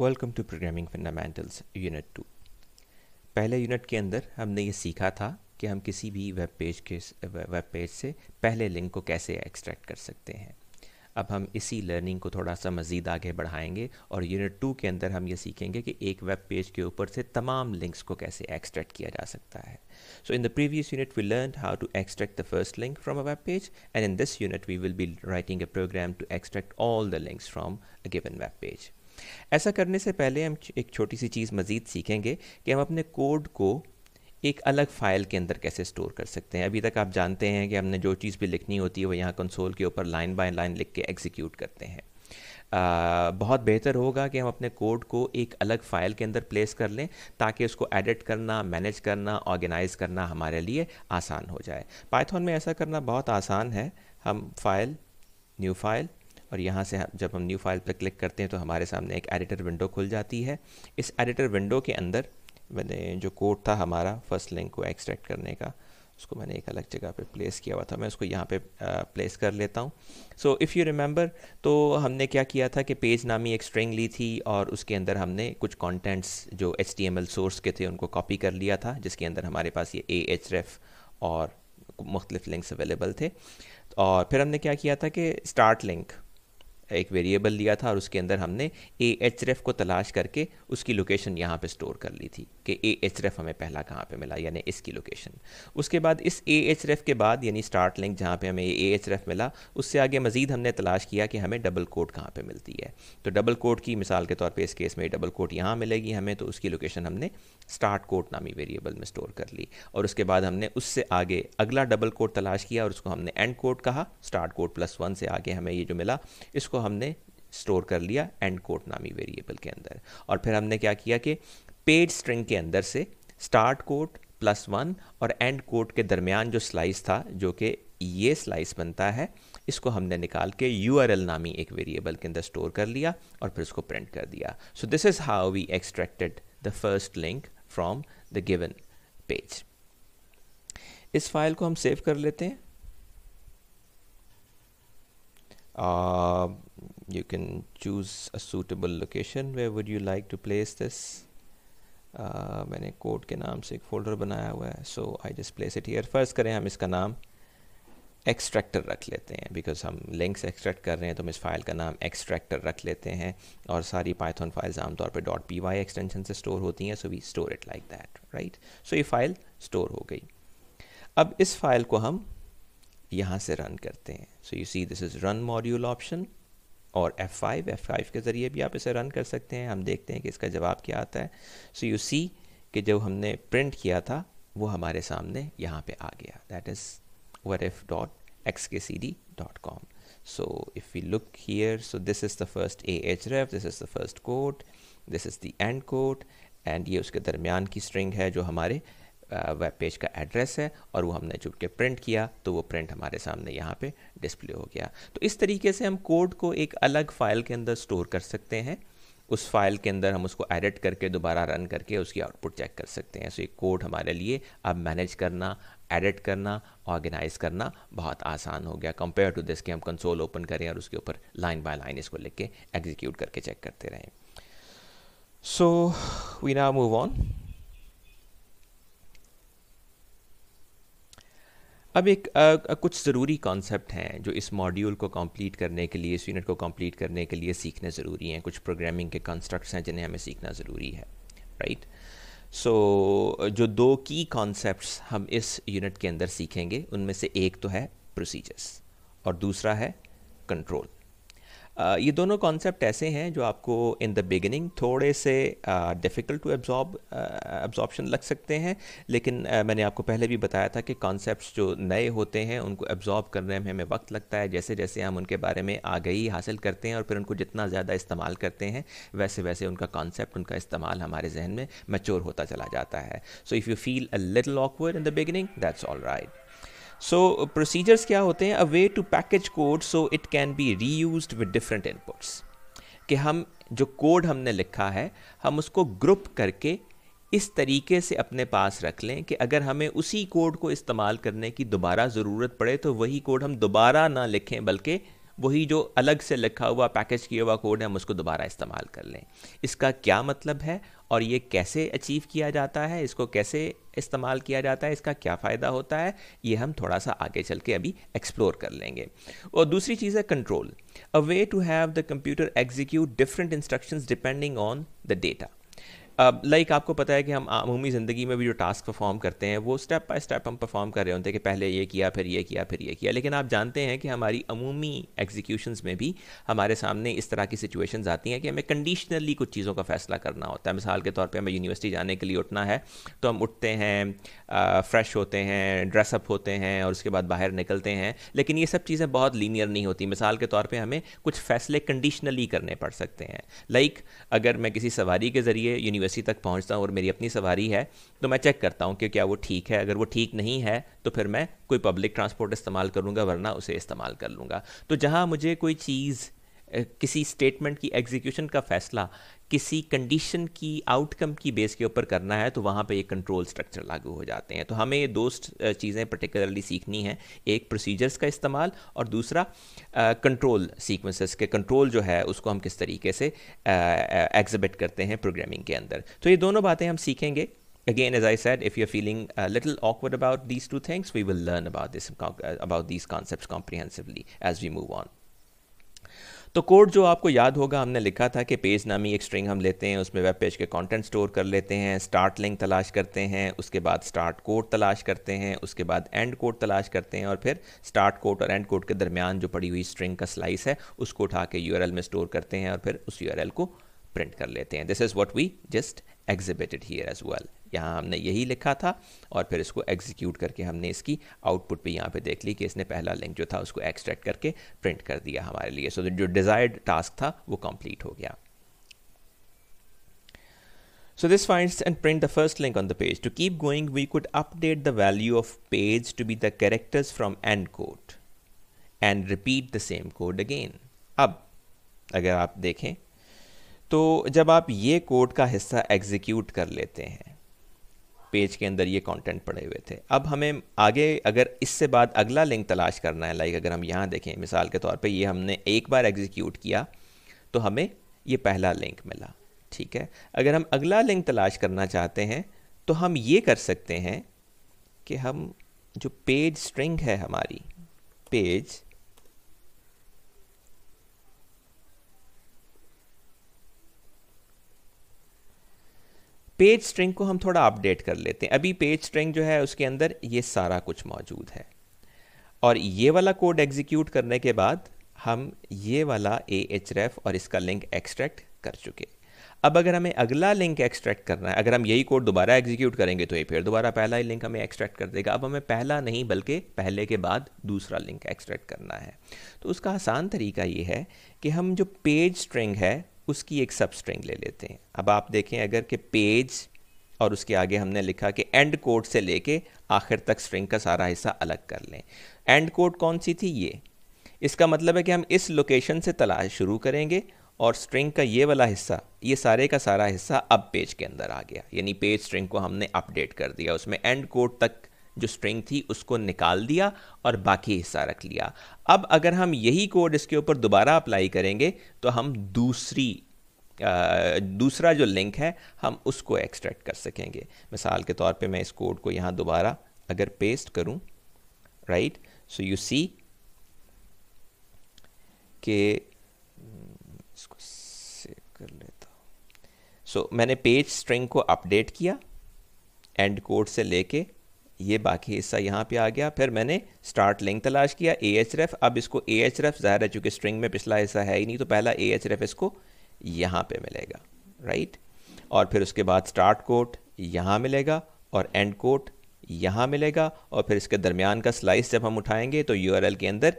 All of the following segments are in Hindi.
Welcome to programming fundamentals unit two पहले यूनिट के अंदर हमने ये सीखा था कि हम किसी भी वेब पेज के वेब पेज से पहले लिंक को कैसे एक्सट्रैक्ट कर सकते हैं अब हम इसी लर्निंग को थोड़ा सा मज़ीद आगे बढ़ाएंगे और यूनिट टू के अंदर हम ये सीखेंगे कि एक वेब पेज के ऊपर से तमाम लिंक्स को कैसे एक्सट्रैक्ट किया जा सकता है so in the previous unit we learn how to extract the first link from a web page and in this unit we will be writing a program to extract all the links from a given web page ऐसा करने से पहले हम एक छोटी सी चीज़ मज़ीद सीखेंगे कि हम अपने कोड को एक अलग फ़ाइल के अंदर कैसे स्टोर कर सकते हैं अभी तक आप जानते हैं कि हमने जो चीज़ भी लिखनी होती है वो यहाँ कंसोल के ऊपर लाइन बाय लाइन लिख के एग्जीक्यूट करते हैं आ, बहुत बेहतर होगा कि हम अपने कोड को एक अलग फ़ाइल के अंदर प्लेस कर लें ताकि उसको एडिट करना मैनेज करना ऑर्गेनाइज़ करना हमारे लिए आसान हो जाए पाइथन में ऐसा करना बहुत आसान है हम फाइल न्यू फाइल और यहाँ से जब हम न्यू फाइल पर क्लिक करते हैं तो हमारे सामने एक एडिटर विंडो खुल जाती है इस एडिटर विंडो के अंदर मैंने जो कोड था हमारा फर्स्ट लिंक को एक्सट्रैक्ट करने का उसको मैंने एक अलग जगह पे प्लेस किया हुआ था मैं उसको यहाँ पे प्लेस कर लेता हूँ सो इफ़ यू रिमेंबर तो हमने क्या किया था कि पेज नामी एक स्ट्रिंग ली थी और उसके अंदर हमने कुछ कंटेंट्स जो एच सोर्स के थे उनको कॉपी कर लिया था जिसके अंदर हमारे पास ये ए एच रेफ और मुख्तलिफ लिंक्स अवेलेबल थे और फिर हमने क्या किया था कि स्टार्ट लिंक एक वेरिएबल लिया था और उसके अंदर हमने ए एच रेफ को तलाश करके उसकी लोकेशन यहाँ पे स्टोर कर ली थी कि ए एच रेफ हमें पहला कहाँ पे मिला यानी इसकी लोकेशन उसके बाद इस ए एच रेफ के बाद यानी स्टार्ट लिंक जहाँ पे हमें ए एच रेफ मिला उससे आगे मजीद हमने तलाश किया कि हमें डबल कोट कहाँ पर मिलती है तो डबल कोट की मिसाल के तौर पर इस केस में डबल कोट यहाँ मिलेगी हमें तो उसकी लोकेशन हमने स्टार्ट कोट नामी वेरिएबल में स्टोर कर ली और उसके बाद हमने उससे आगे अगला डबल कोट तलाश किया और उसको हमने एंड कोट कहा स्टार्ट कोट प्लस वन से आगे हमें ये जो मिला इसको हमने स्टोर कर लिया एंड कोट नामी वेरिएबल के अंदर और फिर हमने क्या किया कि पेड स्ट्रिंग के अंदर से स्टार्ट कोट प्लस वन और एंड कोट के दरमियान जो स्लाइस था जो कि ये स्लाइस बनता है इसको हमने निकाल के यू नामी एक वेरिएबल के अंदर स्टोर कर लिया और फिर उसको प्रिंट कर दिया so this is how we extracted the first link from the given page इस फाइल को हम सेव कर लेते हैं uh, you can choose a suitable location where would you like to place this uh, मैंने कोड के नाम से एक फोल्डर बनाया हुआ है so I just place it here first करें हम इसका नाम एक्सट्रैक्टर रख लेते हैं बिकॉज हम लिंक्स एक्सट्रैक्ट कर रहे हैं तो हम इस फाइल का नाम एक्सट्रैक्टर रख लेते हैं और सारी पाइथन फाइल्स आमतौर पर डॉट पी वाई एक्सटेंशन से स्टोर होती हैं so we store it like that right सो ये फाइल स्टोर हो गई अब इस फाइल को हम यहाँ से रन करते हैं so you see this is run module option और F5 F5 के ज़रिए भी आप इसे रन कर सकते हैं हम देखते हैं कि इसका जवाब क्या आता है सो यू सी कि जो हमने प्रिंट किया था वो हमारे सामने यहाँ पे आ गया दैट इज़ वर F dot X K C D dot com so if you look here so this is the first a href this is the first quote this is the end quote and ये उसके दरमियान की स्ट्रिंग है जो हमारे वेब पेज का एड्रेस है और वो हमने चुप के प्रिंट किया तो वो प्रिंट हमारे सामने यहाँ पे डिस्प्ले हो गया तो इस तरीके से हम कोड को एक अलग फाइल के अंदर स्टोर कर सकते हैं उस फाइल के अंदर हम उसको एडिट करके दोबारा रन करके उसकी आउटपुट चेक कर सकते हैं सो एक कोड हमारे लिए अब मैनेज करना एडिट करना ऑर्गेनाइज करना बहुत आसान हो गया कंपेयर टू दिस कि हम कंसोल ओपन करें और उसके ऊपर लाइन बाय लाइन इसको लिख के एग्जीक्यूट करके चेक करते रहें सो वी ना मूव ऑन अब एक आ, कुछ ज़रूरी कॉन्सेप्ट हैं जो इस मॉड्यूल को कंप्लीट करने के लिए इस यूनिट को कंप्लीट करने के लिए सीखने ज़रूरी हैं कुछ प्रोग्रामिंग के कंस्ट्रक्ट्स हैं जिन्हें हमें सीखना ज़रूरी है राइट सो so, जो दो की कॉन्सेप्ट्स हम इस यूनिट के अंदर सीखेंगे उनमें से एक तो है प्रोसीजर्स और दूसरा है कंट्रोल ये दोनों कॉन्सेप्ट ऐसे हैं जो आपको इन द बिगिनिंग थोड़े से डिफ़िकल्ट टू एब्जॉर्ब एब्जॉर्प्शन लग सकते हैं लेकिन uh, मैंने आपको पहले भी बताया था कि कॉन्सेप्ट जो नए होते हैं उनको एब्जॉर्ब करने में हमें वक्त लगता है जैसे जैसे हम उनके बारे में आगही हासिल करते हैं और फिर उनको जितना ज़्यादा इस्तेमाल करते हैं वैसे वैसे उनका कॉन्सेप्ट उनका इस्तेमाल हमारे जहन में मेच्योर होता चला जाता है so if you feel a little awkward in the beginning that's all right so procedures uh, क्या होते हैं a way to package code so it can be reuse with different inputs कि हम जो कोड हमने लिखा है हम उसको ग्रुप करके इस तरीके से अपने पास रख लें कि अगर हमें उसी कोड को इस्तेमाल करने की दोबारा ज़रूरत पड़े तो वही कोड हम दोबारा ना लिखें बल्कि वही जो अलग से लिखा हुआ पैकेज किया हुआ कोड है हम उसको दोबारा इस्तेमाल कर लें इसका क्या मतलब है और ये कैसे अचीव किया जाता है इसको कैसे इस्तेमाल किया जाता है इसका क्या फ़ायदा होता है ये हम थोड़ा सा आगे चल के अभी एक्सप्लोर कर लेंगे और दूसरी चीज़ है control a way to have the computer execute different instructions depending on the data like आपको पता है कि हम आमूमी ज़िंदगी में भी जो टास्क परफॉर्म करते हैं वो स्टेप बाय स्टेप हम परफॉर्म कर रहे होते हैं कि पहले ये किया फिर ये किया फिर ये किया लेकिन आप जानते हैं कि हमारी अमूमी एग्जीक्यूशन में भी हमारे सामने इस तरह की सिचुएशन आती हैं कि हमें कंडीशनली कुछ चीज़ों का फैसला करना होता है मिसाल के तौर पर हमें यूनिवर्सिटी जाने के लिए उठना है तो हम उठते हैं फ्रेश होते हैं ड्रेसअप होते हैं और उसके बाद बाहर निकलते हैं लेकिन ये सब चीज़ें बहुत लीनियर नहीं होती मिसाल के तौर पर हमें कुछ फैसले कंडीशनली करने पड़ सकते हैं लाइक अगर मैं किसी सवारी के ज़रिए यूनिवर्सिटी एम्बेसी तक पहुंचता हूँ और मेरी अपनी सवारी है तो मैं चेक करता हूँ कि क्या वो ठीक है अगर वो ठीक नहीं है तो फिर मैं कोई पब्लिक ट्रांसपोर्ट इस्तेमाल करूँगा वरना उसे इस्तेमाल कर लूँगा तो जहाँ मुझे कोई चीज़ किसी स्टेटमेंट की एग्जीक्यूशन का फैसला किसी कंडीशन की आउटकम की बेस के ऊपर करना है तो वहाँ पे ये कंट्रोल स्ट्रक्चर लागू हो जाते हैं तो हमें ये दो चीज़ें पर्टिकुलरली सीखनी है एक प्रोसीजर्स का इस्तेमाल और दूसरा कंट्रोल सीक्वेंसेस के कंट्रोल जो है उसको हम किस तरीके से एग्जिबिट करते हैं प्रोग्रामिंग के अंदर तो ये दोनों बातें हम सीखेंगे again as I said if you feeling a little about about two things we will learn about this about about these concepts comprehensively as we move तो कोड जो आपको याद होगा हमने लिखा था कि पेज नामी एक स्ट्रिंग हम लेते हैं उसमें वेब पेज के कंटेंट स्टोर कर लेते हैं स्टार्ट लिंक तलाश करते हैं उसके बाद स्टार्ट कोड तलाश करते हैं उसके बाद एंड कोड तलाश करते हैं और फिर स्टार्ट कोड और एंड कोड के दरमियान जो पड़ी हुई स्ट्रिंग का स्लाइस है उसको उठा के यू में स्टोर करते हैं और फिर उस यू को प्रिंट कर लेते हैं this is what we just exhibited here as well यहाँ हमने यही लिखा था और फिर इसको एग्जीक्यूट करके हमने इसकी आउटपुट भी यहाँ पे देख ली कि इसने पहला लिंक जो था उसको एक्सट्रैक्ट करके प्रिंट कर दिया हमारे लिए सो so, जो डिज़ायर्ड टास्क था वो कंप्लीट हो गया so this finds and print the first link on the page to keep going we could update the value of page to be the characters from end code and repeat the same code again अब अगर आप देखें तो जब आप ये कोड का हिस्सा एग्जीक्यूट कर लेते हैं पेज के अंदर ये कंटेंट पड़े हुए थे अब हमें आगे अगर इससे बाद अगला लिंक तलाश करना है लाइक अगर हम यहाँ देखें मिसाल के तौर पे ये हमने एक बार एग्जीक्यूट किया तो हमें ये पहला लिंक मिला ठीक है अगर हम अगला लिंक तलाश करना चाहते हैं तो हम ये कर सकते हैं कि हम जो पेज स्ट्रिंग है हमारी पेज पेज स्ट्रिंग को हम थोड़ा अपडेट कर लेते हैं अभी पेज स्ट्रिंग जो है उसके अंदर ये सारा कुछ मौजूद है और ये वाला कोड एग्जीक्यूट करने के बाद हम ये वाला ए एच रेफ और इसका लिंक एक्सट्रैक्ट कर चुके अब अगर हमें अगला लिंक एक्सट्रैक्ट करना है अगर हम यही कोड दोबारा एग्जीक्यूट करेंगे तो ये फिर दोबारा पहला ही लिंक हमें एक्सट्रैक्ट कर देगा अब हमें पहला नहीं बल्कि पहले के बाद दूसरा लिंक एक्सट्रैक्ट करना है तो उसका आसान तरीका ये है कि हम जो पेज स्ट्रिंग है उसकी एक सब स्ट्रिंग ले लेते हैं अब आप देखें अगर कि पेज और उसके आगे हमने लिखा कि एंड कोड से लेके आखिर तक स्ट्रिंग का सारा हिस्सा अलग कर लें एंड कोड कौन सी थी ये इसका मतलब है कि हम इस लोकेशन से तलाश शुरू करेंगे और स्ट्रिंग का ये वाला हिस्सा ये सारे का सारा हिस्सा अब पेज के अंदर आ गया यानी पेज स्ट्रिंग को हमने अपडेट कर दिया उसमें एंड कोड तक जो स्ट्रिंग थी उसको निकाल दिया और बाकी हिस्सा रख लिया अब अगर हम यही कोड इसके ऊपर दोबारा अप्लाई करेंगे तो हम दूसरी आ, दूसरा जो लिंक है हम उसको एक्सट्रैक्ट कर सकेंगे मिसाल के तौर पे मैं इस कोड को यहाँ दोबारा अगर पेस्ट करूँ राइट सो यू सी के इसको सेव कर लेता हूँ सो so, मैंने पेज स्ट्रिंग को अपडेट किया एंड कोड से लेके ये बाकी हिस्सा यहाँ पे आ गया फिर मैंने स्टार्ट लिंक तलाश किया ए एच रेफ अब इसको ए एच रेफ ज़ाहिर है चूँकि स्ट्रिंग में पिछला हिस्सा है ही नहीं तो पहला ए एच रेफ इसको यहाँ पे मिलेगा राइट और फिर उसके बाद स्टार्ट कोट यहाँ मिलेगा और एंड कोट यहाँ मिलेगा और फिर इसके दरमियान का स्लाइस जब हम उठाएंगे तो यू के अंदर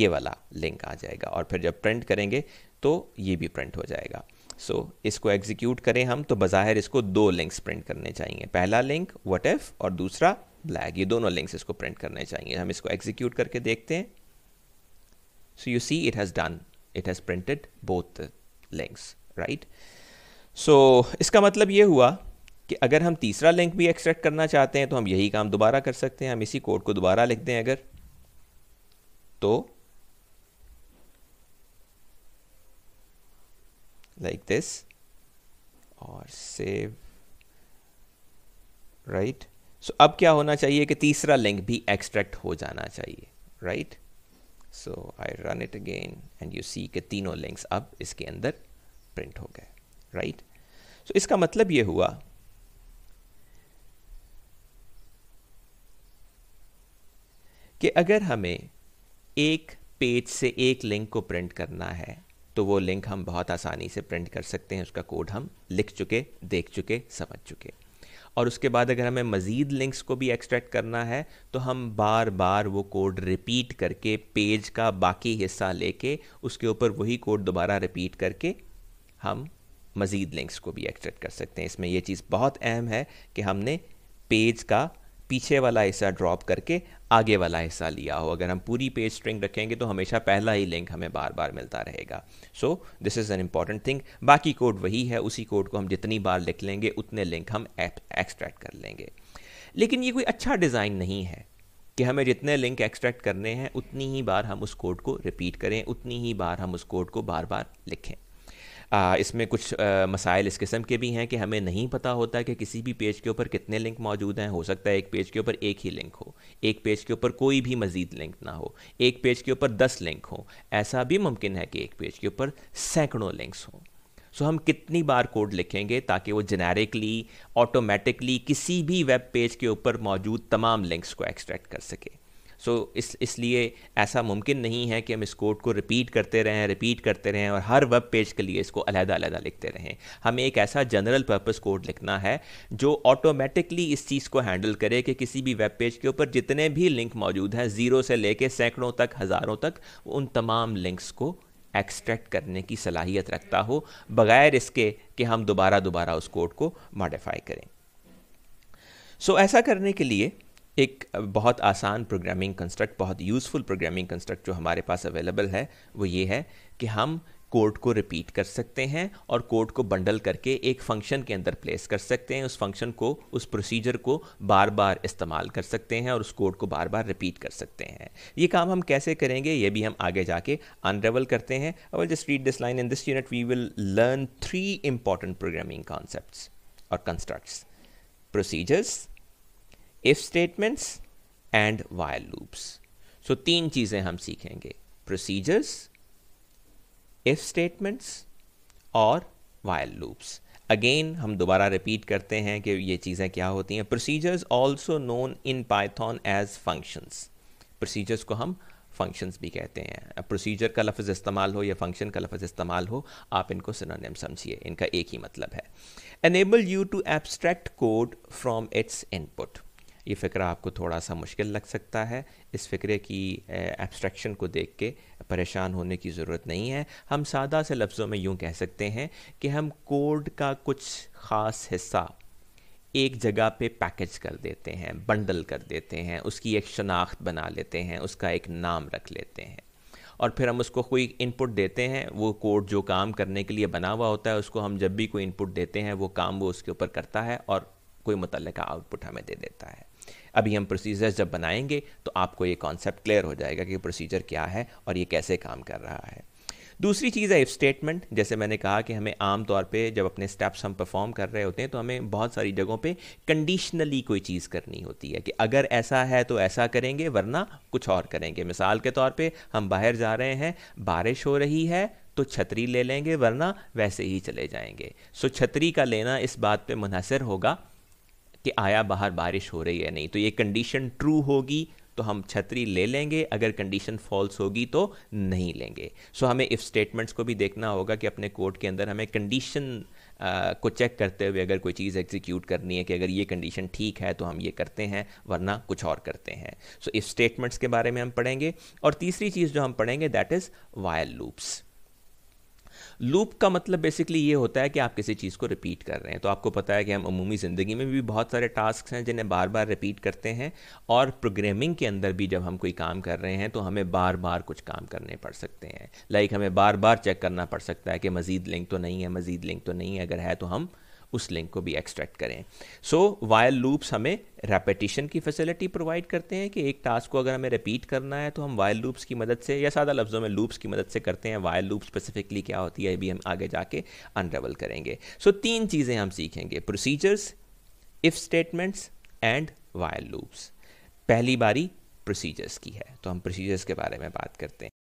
ये वाला लिंक आ जाएगा और फिर जब प्रिंट करेंगे तो ये भी प्रिंट हो जाएगा सो so, इसको एग्जीक्यूट करें हम तो बज़ाहिर इसको दो लिंक्स प्रिंट करने चाहिए पहला लिंक वट और दूसरा ब्लैक ये दोनों लिंक्स इसको प्रिंट करने चाहिए हम इसको एग्जीक्यूट करके देखते हैं so you see it has done it has printed both links right so इसका मतलब ये हुआ कि अगर हम तीसरा लिंक भी एक्सट्रैक्ट करना चाहते हैं तो हम यही काम दोबारा कर सकते हैं हम इसी कोड को दोबारा लिख दें अगर तो लाइक दिस और सेव राइट right? सो अब क्या होना चाहिए कि तीसरा लिंक भी एक्सट्रैक्ट हो जाना चाहिए right so I run it again and you see के तीनों लिंक्स अब इसके अंदर प्रिंट हो गए राइट सो इसका मतलब ये हुआ कि अगर हमें एक पेज से एक लिंक को प्रिंट करना है तो वो लिंक हम बहुत आसानी से प्रिंट कर सकते हैं उसका कोड हम लिख चुके देख चुके समझ चुके और उसके बाद अगर हमें मज़ीद लिंक्स को भी एक्सट्रैक्ट करना है तो हम बार बार वो कोड रिपीट करके पेज का बाकी हिस्सा लेके उसके ऊपर वही कोड दोबारा रिपीट करके हम मज़ीद लिंक्स को भी एक्सट्रैक्ट कर सकते हैं इसमें यह चीज़ बहुत अहम है कि हमने पेज का पीछे वाला हिस्सा ड्रॉप करके आगे वाला हिस्सा लिया हो अगर हम पूरी पेज स्ट्रिंग रखेंगे तो हमेशा पहला ही लिंक हमें बार बार मिलता रहेगा so this is an important thing बाकी कोड वही है उसी कोड को हम जितनी बार लिख लेंगे उतने लिंक हम एक्सट्रैक्ट कर लेंगे लेकिन ये कोई अच्छा डिज़ाइन नहीं है कि हमें जितने लिंक एक्सट्रैक्ट करने हैं उतनी ही बार हम उस कोड को रिपीट करें उतनी ही बार हम उस कोड को बार बार लिखें इसमें कुछ आ, मसाइल इस किस्म के भी हैं कि हमें नहीं पता होता कि किसी भी पेज के ऊपर कितने लिंक मौजूद हैं हो सकता है एक पेज के ऊपर एक ही लिंक हो एक पेज के ऊपर कोई भी मज़ीद लिंक ना हो एक पेज के ऊपर दस लिंक हो ऐसा भी मुमकिन है कि एक पेज के ऊपर सैकड़ों लिंक्स हों सो so, हम कितनी बार कोड लिखेंगे ताकि वो जेनेरिकली ऑटोमेटिकली किसी भी वेब पेज के ऊपर मौजूद तमाम लिंक्स को एक्सट्रैक्ट कर सके सो इस इसलिए ऐसा मुमकिन नहीं है कि हम इस कोड को रिपीट करते रहें रिपीट करते रहें और हर वेब पेज के लिए इसको अलहदा अलहदा लिखते रहें हमें एक ऐसा जनरल पर्पज़ कोड लिखना है जो ऑटोमेटिकली इस चीज़ को हैंडल करे कि किसी भी वेब पेज के ऊपर जितने भी लिंक मौजूद हैं ज़ीरो से लेके सैकड़ों तक हज़ारों तक उन तमाम लिंक्स को एक्सट्रैक्ट करने की सलाहियत रखता हो बगैर इसके कि हम दोबारा दोबारा उस कोड को मॉडिफाई करें सो so, ऐसा करने के लिए एक बहुत आसान प्रोग्रामिंग कंस्ट्रक्ट बहुत यूज़फुल प्रोग्रामिंग कंस्ट्रक्ट जो हमारे पास अवेलेबल है वो ये है कि हम कोड को रिपीट कर सकते हैं और कोड को बंडल करके एक फंक्शन के अंदर प्लेस कर सकते हैं उस फंक्शन को उस प्रोसीजर को बार बार इस्तेमाल कर सकते हैं और उस कोड को बार बार रिपीट कर सकते हैं ये काम हम कैसे करेंगे ये भी हम आगे जाके अनरेवल करते हैं अवल just read this line in this unit we will learn three important programming concept और constructs procedures if statements and while loops so तीन चीज़ें हम सीखेंगे प्रोसीजर्स इफ स्टेटमेंट्स और वायल लूप्स अगेन हम दोबारा रिपीट करते हैं कि ये चीज़ें क्या होती हैं procedures also known in Python as functions procedures को हम फंक्शंस भी कहते हैं प्रोसीजर का लफ्ज़ इस्तेमाल हो या फंक्शन का लफ्ज़ इस्तेमाल हो आप इनको सिनोनिम समझिए इनका एक ही मतलब है enable you to abstract code from its input ये फ़िक्रा आपको थोड़ा सा मुश्किल लग सकता है इस फ़िक्रे की एब्स्ट्रैक्शन को देख के परेशान होने की ज़रूरत नहीं है हम सादा से लफ्ज़ों में यूँ कह सकते हैं कि हम कोड का कुछ ख़ास हिस्सा एक जगह पे पैकेज कर देते हैं बंडल कर देते हैं उसकी एक शनाख्त बना लेते हैं उसका एक नाम रख लेते हैं और फिर हम उसको कोई इनपुट देते हैं वो कोड जो काम करने के लिए बना हुआ होता है उसको हम जब भी कोई इनपुट देते हैं वो काम वो उसके ऊपर करता है और कोई मुतल आउटपुट हमें दे देता है अभी हम प्रोसीजर्स जब बनाएंगे तो आपको ये कॉन्सेप्ट क्लियर हो जाएगा कि प्रोसीजर क्या है और ये कैसे काम कर रहा है दूसरी चीज़ है इफ़ स्टेटमेंट जैसे मैंने कहा कि हमें आम तौर पे जब अपने स्टेप्स हम परफॉर्म कर रहे होते हैं तो हमें बहुत सारी जगहों पे कंडीशनली कोई चीज़ करनी होती है कि अगर ऐसा है तो ऐसा करेंगे वरना कुछ और करेंगे मिसाल के तौर पे हम बाहर जा रहे हैं बारिश हो रही है तो छतरी ले लेंगे वरना वैसे ही चले जाएंगे सो छतरी का लेना इस बात पे मुनहसर होगा कि आया बाहर बारिश हो रही है नहीं तो ये कंडीशन ट्रू होगी तो हम छतरी ले लेंगे अगर कंडीशन फॉल्स होगी तो नहीं लेंगे सो so, हमें इफ़ स्टेटमेंट्स को भी देखना होगा कि अपने कोर्ट के अंदर हमें कंडीशन को चेक करते हुए अगर कोई चीज़ एग्जीक्यूट करनी है कि अगर ये कंडीशन ठीक है तो हम ये करते हैं वरना कुछ और करते हैं सो so, इफ़ स्टेटमेंट्स के बारे में हम पढ़ेंगे और तीसरी चीज़ जो हम पढ़ेंगे that is while loops loop का मतलब बेसिकली ये होता है कि आप किसी चीज़ को रिपीट कर रहे हैं तो आपको पता है कि हम अमूमी ज़िंदगी में भी बहुत सारे टास्क हैं जिन्हें बार बार रिपीट करते हैं और प्रोग्रामिंग के अंदर भी जब हम कोई काम कर रहे हैं तो हमें बार बार कुछ काम करने पड़ सकते हैं लाइक हमें बार बार चेक करना पड़ सकता है कि मज़ीद लिंक तो नहीं है मज़ीद लिंक तो नहीं है अगर है तो हम उस लिंक को भी एक्सट्रैक्ट करें सो वायल लूप्स हमें रेपिटिशन की फैसिलिटी प्रोवाइड करते हैं कि एक टास्क को अगर हमें रिपीट करना है तो हम वायल लूप्स की मदद से या सादा लफ्ज़ों में लूप्स की मदद से करते हैं वायल लूप स्पेसिफिकली क्या होती है ये भी हम आगे जाके अनरेवल करेंगे सो so, तीन चीज़ें हम सीखेंगे procedures if statements and while loops पहली बारी प्रोसीजर्स की है तो हम प्रोसीजर्स के बारे में बात करते हैं